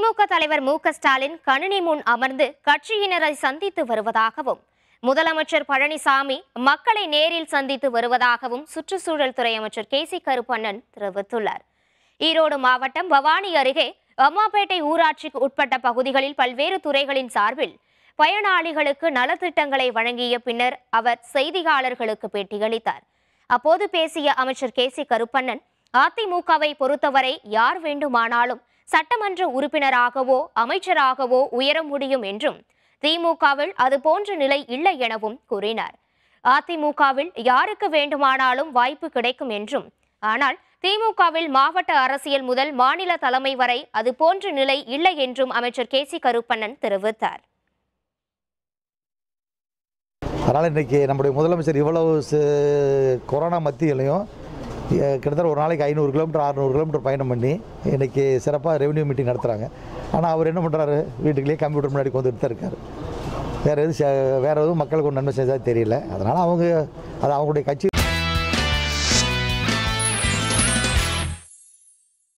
திமுக தலைவர் மு ஸ்டாலின் கணினி முன் அமர்ந்து கட்சியினரை சந்தித்து வருவதாகவும் முதலமைச்சர் பழனிசாமி மக்களை நேரில் சந்தித்து வருவதாகவும் சுற்றுச்சூழல் துறை அமைச்சர் கே சி கருப்பண்ணன் தெரிவித்துள்ளார் ஈரோடு மாவட்டம் பவானி அருகே அம்மாப்பேட்டை ஊராட்சிக்கு உட்பட்ட பகுதிகளில் பல்வேறு துறைகளின் சார்பில் பயனாளிகளுக்கு நலத்திட்டங்களை வழங்கிய பின்னர் அவர் செய்தியாளர்களுக்கு பேட்டியளித்தார் அப்போது பேசிய அமைச்சர் கே சி கருப்பண்ணன் அதிமுகவை பொறுத்தவரை யார் வேண்டுமானாலும் சட்டமன்ற உறுப்பினராகவோ அமைச்சராகவோ உயர முடியும் என்றும் திமுகவில் அதுபோன்ற நிலை இல்லை எனவும் கூறினார் அதிமுகவில் யாருக்கு வேண்டுமானாலும் வாய்ப்பு கிடைக்கும் என்றும் ஆனால் திமுகவில் மாவட்ட அரசியல் முதல் மாநில தலைமை வரை அது போன்ற நிலை இல்லை என்றும் அமைச்சர் கே சி கருப்பண்ணன் தெரிவித்தார் அதனால் இன்றைக்கி நம்முடைய முதலமைச்சர் இவ்வளவு கொரோனா மத்தியிலையும் கிட்டத்தட்ட ஒரு நாளைக்கு ஐநூறு கிலோமீட்டர் அறுநூறு கிலோமீட்டர் பயணம் பண்ணி இன்றைக்கி சிறப்பாக ரெவன்யூ மீட்டிங் நடத்துகிறாங்க ஆனால் அவர் என்ன பண்ணுறாரு வீட்டுக்குள்ளேயே கம்ப்யூட்டர் முன்னாடி கொண்டு தான் இருக்கார் வேறு எதுவும் வேறு எதுவும் மக்களுக்கு ஒரு நன்மை செஞ்சால் தெரியல அதனால் அவங்க அது அவங்களுடைய கட்சி